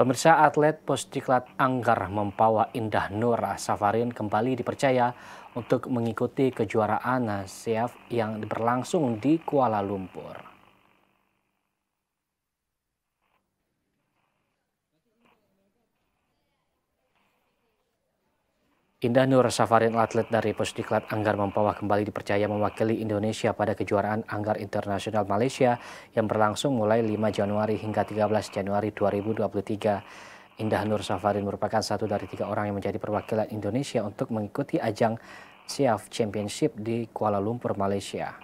Pemirsa atlet Posdiklat Anggar Mempawa Indah Nora Safarin kembali dipercaya untuk mengikuti kejuaraan SEA yang berlangsung di Kuala Lumpur. Indah Nur Safarin atlet dari Pusdiklat Anggar Mempawah kembali dipercaya mewakili Indonesia pada kejuaraan Anggar Internasional Malaysia yang berlangsung mulai 5 Januari hingga 13 Januari 2023. Indah Nur Safarin merupakan satu dari tiga orang yang menjadi perwakilan Indonesia untuk mengikuti ajang SIAF Championship di Kuala Lumpur, Malaysia.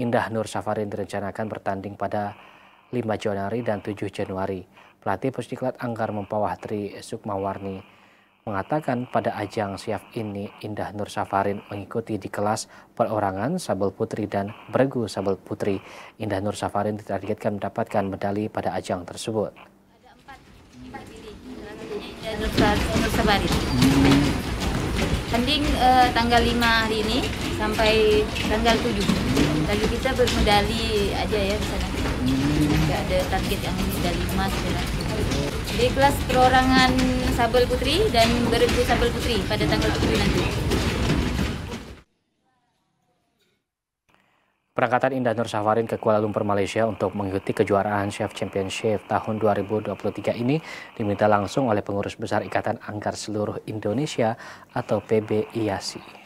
Indah Nur Safarin direncanakan bertanding pada 5 Januari dan 7 Januari. Pelatih Pusdiklat Anggar Mempawah Tri Sukmawarni mengatakan pada ajang siaf ini Indah Nur Safarin mengikuti di kelas perorangan Sabel Putri dan Bergu Sabel Putri. Indah Nur Safarin ditargetkan mendapatkan medali pada ajang tersebut. Ada empat, Nur, Safarin. Tanding eh, tanggal 5 hari ini sampai tanggal 7. Lalu kita bermedali aja ya di sana. Tidak ada target yang medali emas di kelas perorangan Sabel Putri dan beregu Sabel Putri pada tanggal 7 nanti. Perangkatan Indah Nur Safarin ke Kuala Lumpur, Malaysia untuk mengikuti kejuaraan Chef Championship tahun 2023 ini diminta langsung oleh pengurus besar Ikatan Angkar Seluruh Indonesia atau PBIASI.